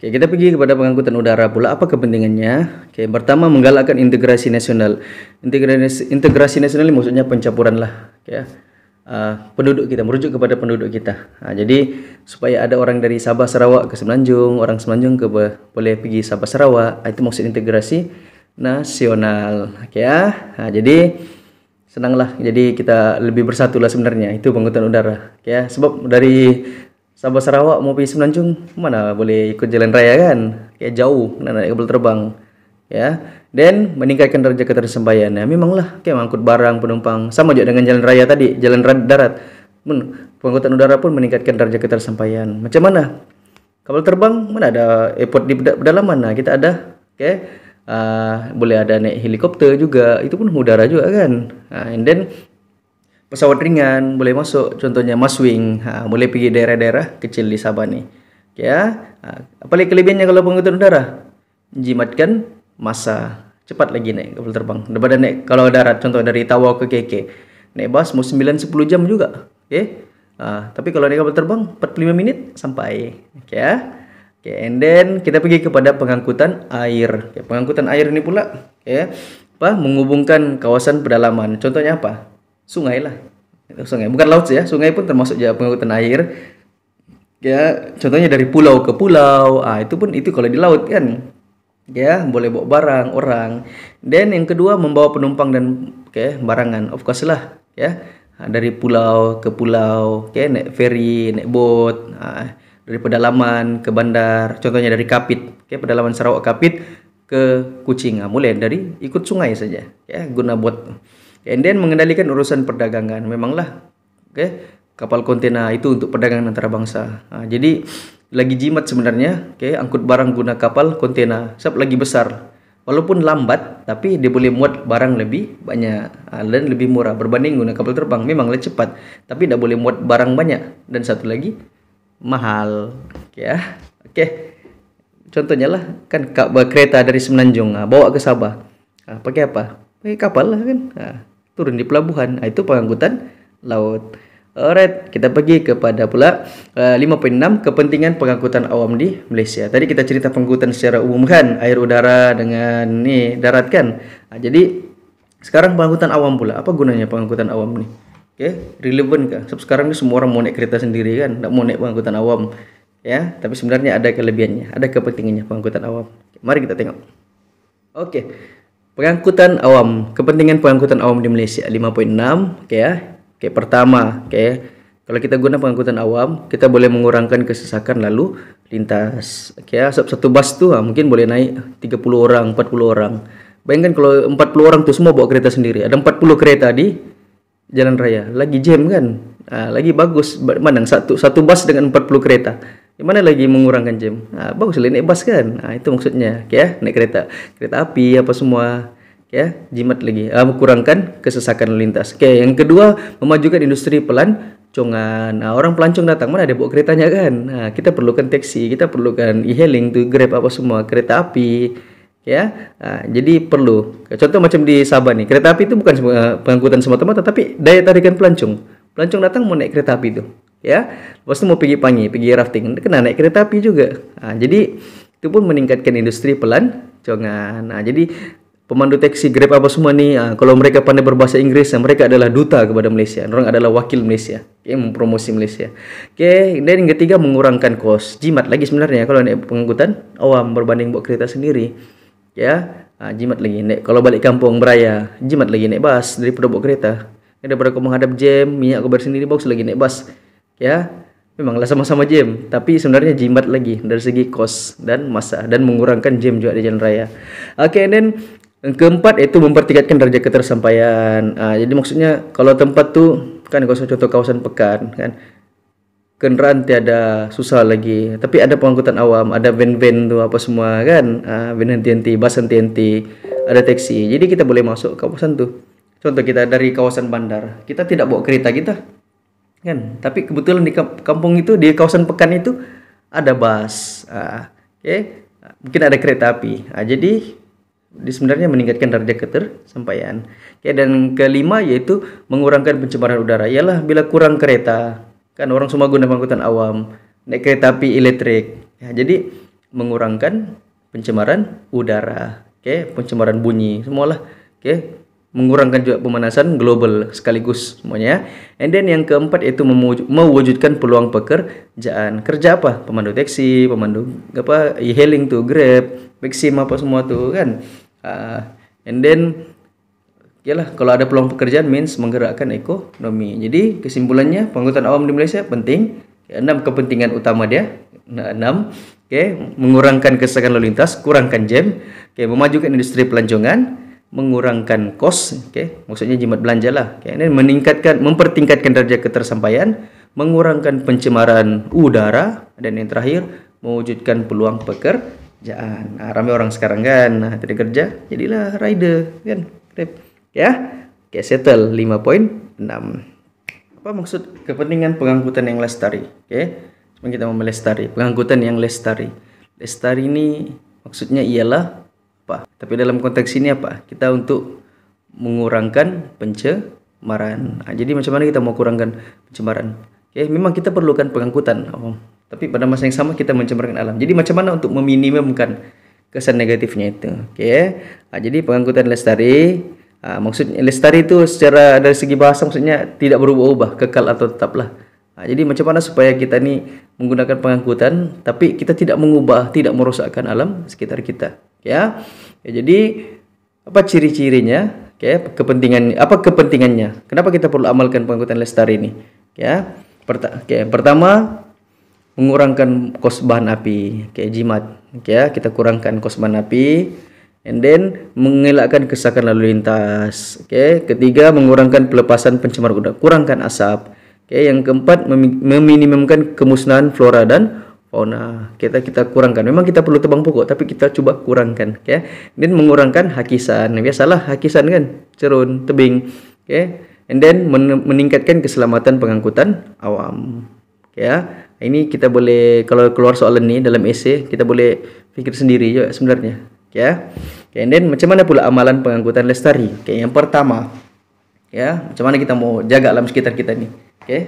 Oke, kita pergi kepada pengangkutan udara pula apa kepentingannya? Oke, pertama menggalakkan integrasi nasional. Integrasi integrasi nasional maksudnya pencampuran lah, ya. Uh, penduduk kita merujuk kepada penduduk kita. Nah, jadi supaya ada orang dari Sabah Sarawak ke Semenanjung, orang Semenanjung ke boleh pergi Sabah Sarawak, itu maksud integrasi nasional. Oke ya. Nah, jadi senanglah jadi kita lebih bersatu lah sebenarnya itu pengangkutan udara ya sebab dari Sabah Sarawak mau pergi Semenanjung mana boleh ikut jalan raya kan kayak jauh nak naik kapal terbang ya dan meningkatkan derajat ketersembaian ya memanglah kayak mengangkut barang penumpang sama juga dengan jalan raya tadi jalan darat pun pengangkutan udara pun meningkatkan derajat ketersampaian macam mana kapal terbang mana ada airport di pedalaman nah kita ada oke uh, boleh ada naik helikopter juga itu pun udara juga kan uh, and then pesawat ringan boleh masuk contohnya maswing uh, boleh pergi daerah-daerah kecil di Sabah ni okay, ya uh, apa lagi kelebihannya kalau pengangkutan udara jimatkan masa cepat lagi naik kapal terbang daripada naik kalau darat contoh dari Tawau ke KK naik bas mau 9 10 jam juga okey uh, tapi kalau naik kapal terbang 45 minit sampai okey ya Oke, okay, and then kita pergi kepada pengangkutan air. Okay, pengangkutan air ini pula, ya, okay, apa menghubungkan kawasan pedalaman. Contohnya apa? Sungai lah. Itu sungai, bukan laut ya. Sungai pun termasuk juga pengangkutan air. Ya, contohnya dari pulau ke pulau. Ah, itu pun itu kalau di laut kan. Ya, boleh bawa barang, orang. Dan yang kedua membawa penumpang dan oke, okay, barangan. Of course lah, ya. Ah, dari pulau ke pulau, oke, naik ferry, naik boat. Ah, dari pedalaman ke bandar contohnya dari Kapit ya, pedalaman Sarawak Kapit ke Kucing nah, mulai dari ikut sungai saja ya guna buat and then mengendalikan urusan perdagangan memanglah oke okay, kapal kontena itu untuk perdagangan antarabangsa nah, jadi lagi jimat sebenarnya oke okay, angkut barang guna kapal kontena sebab lagi besar walaupun lambat tapi dia boleh muat barang lebih banyak ah, dan lebih murah berbanding guna kapal terbang memanglah cepat tapi tidak boleh muat barang banyak dan satu lagi mahal ya oke contohnya lah kan kereta dari Semenanjung ah, bawa ke Sabah nah, pakai apa pakai kapal lah kan nah, turun di pelabuhan nah, itu pengangkutan laut Alright, kita pergi kepada pula uh, ah, 5.6 kepentingan pengangkutan awam di Malaysia. Tadi kita cerita pengangkutan secara umum kan, air udara dengan nih darat kan. Nah, jadi sekarang pengangkutan awam pula, apa gunanya pengangkutan awam nih? okay, relevan kah? Sebab sekarang ini semua orang mau naik kereta sendiri kan, tidak mau naik pengangkutan awam, ya. Tapi sebenarnya ada kelebihannya, ada kepentingannya pengangkutan awam. Okay, mari kita tengok. Oke, okay. pengangkutan awam, kepentingan pengangkutan awam di Malaysia 5.6, okay, ya. Okay, pertama, okay, ya. kalau kita guna pengangkutan awam, kita boleh mengurangkan kesesakan lalu lintas. Oke ya. satu bus tuh mungkin boleh naik 30 orang, 40 orang. Bayangkan kalau 40 orang tuh semua bawa kereta sendiri. Ada 40 kereta di jalan raya lagi jam kan uh, lagi bagus mana satu satu bus dengan 40 kereta Gimana lagi mengurangkan jam? Nah, bagus lah naik bus kan. Nah, itu maksudnya, ya, naik kereta, kereta api apa semua, ya, jimat lagi. Uh, kurangkan kesesakan lintas. Oke, yang kedua, memajukan industri pelancongan. Nah, orang pelancong datang mana ada bawa keretanya kan? Nah, kita perlukan taksi, kita perlukan e-hailing, tuh Grab apa semua, kereta api, ya nah, jadi perlu contoh macam di Sabah nih kereta api itu bukan eh, pengangkutan semata-mata tapi daya tarikan pelancong pelancong datang mau naik kereta api itu ya pasti mau pergi pangi pergi rafting kena naik kereta api juga nah, jadi itu pun meningkatkan industri pelan jangan nah jadi pemandu teksi Grab apa semua nih nah, kalau mereka pandai berbahasa Inggris ah, mereka adalah duta kepada Malaysia orang adalah wakil Malaysia okay, mempromosi Malaysia oke okay, dan yang ketiga mengurangkan kos jimat lagi sebenarnya kalau naik pengangkutan awam berbanding buat kereta sendiri ya ha, jimat lagi nek kalau balik kampung beraya jimat lagi nek bas dari perobok kereta ya, daripada kau menghadap jam minyak kau bersendiri box lagi nek bas ya memanglah sama-sama jam tapi sebenarnya jimat lagi dari segi kos dan masa dan mengurangkan jam juga di jalan raya oke okay, yang keempat itu mempertingkatkan derajat ketersampaian. Uh, jadi maksudnya kalau tempat tuh kan kalau contoh kawasan pekan kan kendaraan tiada susah lagi tapi ada pengangkutan awam ada van-van tuh apa semua kan ah, van uh, TNT bus TNT ada taksi jadi kita boleh masuk kawasan tuh contoh kita dari kawasan bandar kita tidak bawa kereta kita kan tapi kebetulan di kampung itu di kawasan pekan itu ada bus uh, oke okay? mungkin ada kereta api uh, jadi di sebenarnya meningkatkan derajat ketersampaian. Oke, dan kelima yaitu mengurangkan pencemaran udara. Ialah bila kurang kereta, kan orang semua guna angkutan awam naik kereta api elektrik ya, jadi mengurangkan pencemaran udara oke okay? pencemaran bunyi semualah oke okay? mengurangkan juga pemanasan global sekaligus semuanya ya. and then yang keempat itu mewujudkan peluang pekerjaan kerja apa pemandu taksi pemandu apa e-hailing tuh grab maxim apa semua tuh kan uh, and then Oke lah, kalau ada peluang pekerjaan means menggerakkan ekonomi. Jadi kesimpulannya pengangkutan awam di Malaysia penting. Enam kepentingan utama dia. Nah, enam, oke, okay, mengurangkan kesesakan lalu lintas, kurangkan jam, oke, okay, memajukan industri pelancongan, mengurangkan kos, oke, okay, maksudnya jimat belanja lah. Oke, okay, ini meningkatkan, mempertingkatkan derajat ketersampaian, mengurangkan pencemaran udara, dan yang terakhir mewujudkan peluang pekerjaan. Nah, ramai orang sekarang kan, nah, tadi kerja, jadilah rider kan, grab ya oke settle 5.6 apa maksud kepentingan pengangkutan yang lestari oke Sekarang kita mau melestari pengangkutan yang lestari lestari ini maksudnya ialah apa tapi dalam konteks ini apa kita untuk mengurangkan pencemaran nah, jadi macam mana kita mau kurangkan pencemaran oke memang kita perlukan pengangkutan oh. tapi pada masa yang sama kita mencemarkan alam jadi macam mana untuk meminimumkan kesan negatifnya itu. Oke. Nah, jadi pengangkutan lestari Ah, maksudnya lestari itu secara dari segi bahasa maksudnya tidak berubah-ubah, kekal atau tetaplah. Uh, jadi macam mana supaya kita ni menggunakan pengangkutan tapi kita tidak mengubah, tidak merosakkan alam sekitar kita. Ya. ya jadi apa ciri-cirinya? Okay, ya, kepentingan apa kepentingannya? Kenapa kita perlu amalkan pengangkutan lestari ini? Ya. Perta okay, ya, pertama mengurangkan kos bahan api, kayak jimat. Okay, ya, kita kurangkan kos bahan api and then mengelakkan kesakan lalu lintas. Oke, okay. ketiga mengurangkan pelepasan pencemar udara, kurangkan asap. Oke, okay. yang keempat mem meminimumkan kemusnahan flora dan fauna. Kita kita kurangkan. Memang kita perlu tebang pokok, tapi kita coba kurangkan, Oke, Okay. Dan mengurangkan hakisan. Nah, biasalah hakisan kan, cerun, tebing. Oke. Okay. And then men meningkatkan keselamatan pengangkutan awam. oke Ya, ini kita boleh kalau keluar soalan ini dalam ec kita boleh pikir sendiri juga sebenarnya ya and then macam mana pula amalan pengangkutan lestari okay, yang pertama ya macam mana kita mau jaga alam sekitar kita nih oke okay.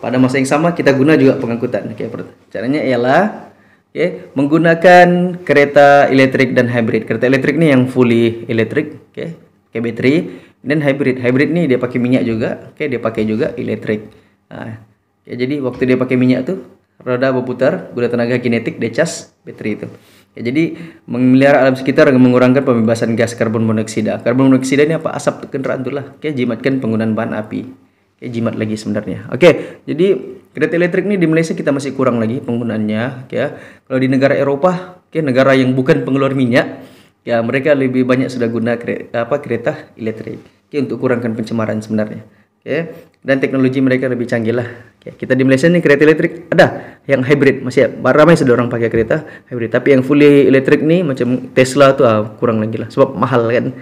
pada masa yang sama kita guna juga pengangkutan oke okay, caranya ialah okay, menggunakan kereta elektrik dan hybrid kereta elektrik ni yang fully elektrik oke okay, pakai dan hybrid hybrid ni dia pakai minyak juga oke okay, dia pakai juga elektrik nah, okay, jadi waktu dia pakai minyak tu, roda berputar guna tenaga kinetik dia cas bateri itu Ya, jadi memelihara alam sekitar dengan mengurangkan pembebasan gas karbon monoksida. Karbon monoksida ini apa? Asap kendaraan itulah. Oke, jimatkan penggunaan bahan api. Oke, jimat lagi sebenarnya. Oke, jadi kereta elektrik ini di Malaysia kita masih kurang lagi penggunaannya. ya kalau di negara Eropa, oke, negara yang bukan pengeluar minyak, ya mereka lebih banyak sudah guna kereta, apa kereta elektrik. Oke, untuk kurangkan pencemaran sebenarnya okay. Ya, dan teknologi mereka lebih canggih lah Okay. Ya, kita di Malaysia ini kereta elektrik ada yang hybrid masih ya, ramai sudah orang pakai kereta hybrid tapi yang fully elektrik nih macam Tesla tuh ah, kurang lagi lah sebab mahal kan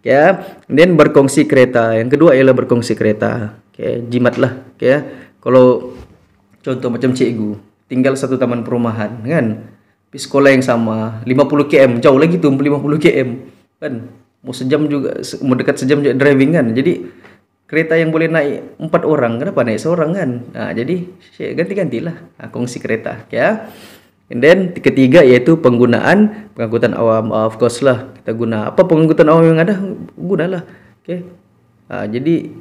ya kemudian berkongsi kereta yang kedua ialah berkongsi kereta Okay. Ya, jimat lah Okay. kalau contoh macam cikgu tinggal satu taman perumahan kan di sekolah yang sama 50 km jauh lagi tuh 50 km kan mau sejam juga mau dekat sejam juga driving kan jadi kereta yang boleh naik empat orang kenapa naik seorang kan nah, jadi ganti-gantilah nah, kongsi kereta ya and then ketiga yaitu penggunaan pengangkutan awam ah, of course lah kita guna apa pengangkutan awam yang ada gunalah okay. nah, jadi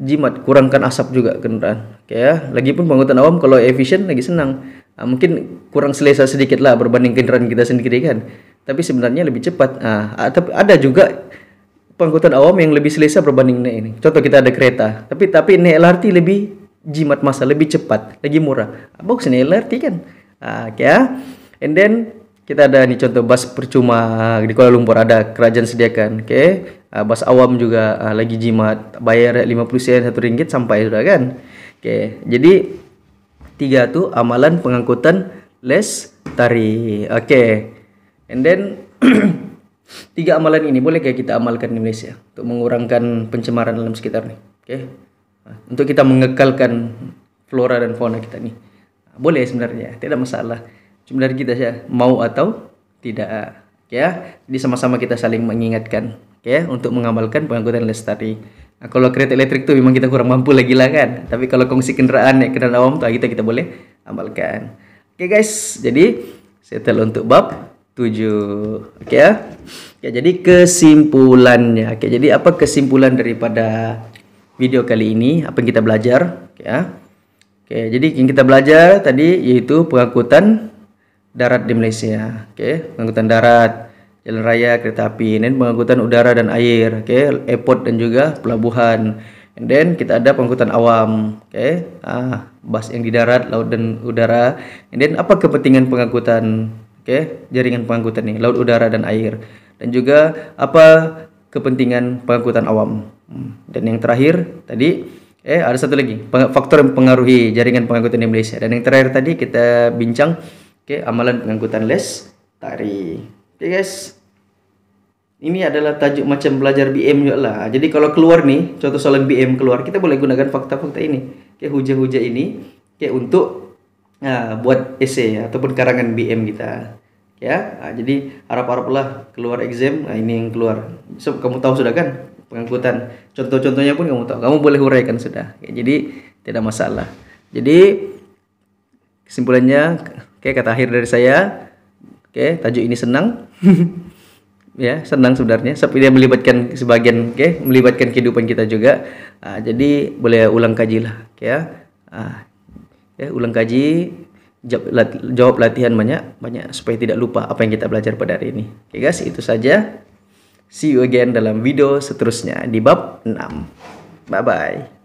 jimat kurangkan asap juga kendaraan okay, ya pun pengangkutan awam kalau efisien lagi senang nah, mungkin kurang selesa sedikit lah berbanding kendaraan kita sendiri kan tapi sebenarnya lebih cepat nah, tapi ada juga pengangkutan awam yang lebih selesa berbanding naik ini. Contoh kita ada kereta, tapi tapi naik LRT lebih jimat masa, lebih cepat, lagi murah. Ah, bagus naik LRT kan. Ah, oke ya. And then kita ada nih contoh bus percuma di Kuala Lumpur ada kerajaan sediakan, oke. Okay. Uh, bus awam juga uh, lagi jimat, bayar 50 sen satu ringgit sampai sudah kan. Oke. Okay. Jadi tiga tuh amalan pengangkutan tari, Oke. Okay. And then [CLEARS THROAT] Tiga amalan ini boleh kayak kita amalkan di Malaysia untuk mengurangkan pencemaran dalam sekitar nih. Oke. Okay? Ah, untuk kita mengekalkan flora dan fauna kita nih. Ah, boleh sebenarnya, tidak masalah. Cuma dari kita saja mau atau tidak. Ah. Oke Ya, jadi sama-sama kita saling mengingatkan, oke? untuk mengamalkan pengangkutan lestari. Nah, kalau kereta elektrik tuh memang kita kurang mampu lagi lah kan. Tapi kalau kongsi kendaraan ya kendaraan awam tuh kita kita boleh amalkan. Oke okay, guys, jadi settle untuk bab Tujuh, Oke okay, ya. okay, jadi kesimpulannya. Oke, okay, jadi apa kesimpulan daripada video kali ini? Apa yang kita belajar? Oke ya. Oke, jadi yang kita belajar tadi yaitu pengangkutan darat di Malaysia. Oke, pengangkutan darat, jalan raya, kereta api, dan pengangkutan udara dan air, oke, airport dan juga pelabuhan. And then kita ada pengangkutan awam, oke, okay? ah, bus yang di darat, laut dan udara. And then apa kepentingan pengangkutan Oke, okay? jaringan pengangkutan nih, laut udara dan air. Dan juga apa kepentingan pengangkutan awam. Hmm, dan yang terakhir tadi eh ada satu lagi faktor yang mempengaruhi jaringan pengangkutan di Malaysia. Dan yang terakhir tadi kita bincang oke okay, amalan pengangkutan les tari. Oke okay, guys. Ini adalah tajuk macam belajar BM juga lah. Jadi kalau keluar nih, contoh soalan BM keluar, kita boleh gunakan fakta-fakta ini. Kayak hujah-hujah ini, kayak untuk uh, buat essay ataupun karangan BM kita ya nah, jadi harap haraplah keluar exam nah, ini yang keluar so, kamu tahu sudah kan pengangkutan contoh-contohnya pun kamu tahu kamu boleh uraikan sudah ya, jadi tidak masalah jadi kesimpulannya oke okay, kata akhir dari saya oke okay, tajuk ini senang [LAUGHS] ya senang sebenarnya tapi dia melibatkan sebagian oke okay, melibatkan kehidupan kita juga uh, jadi boleh ulang kaji lah okay, ya uh, ya ulang kaji jawab, lati, jawab latihan banyak banyak supaya tidak lupa apa yang kita belajar pada hari ini oke okay, guys itu saja see you again dalam video seterusnya di bab 6 bye bye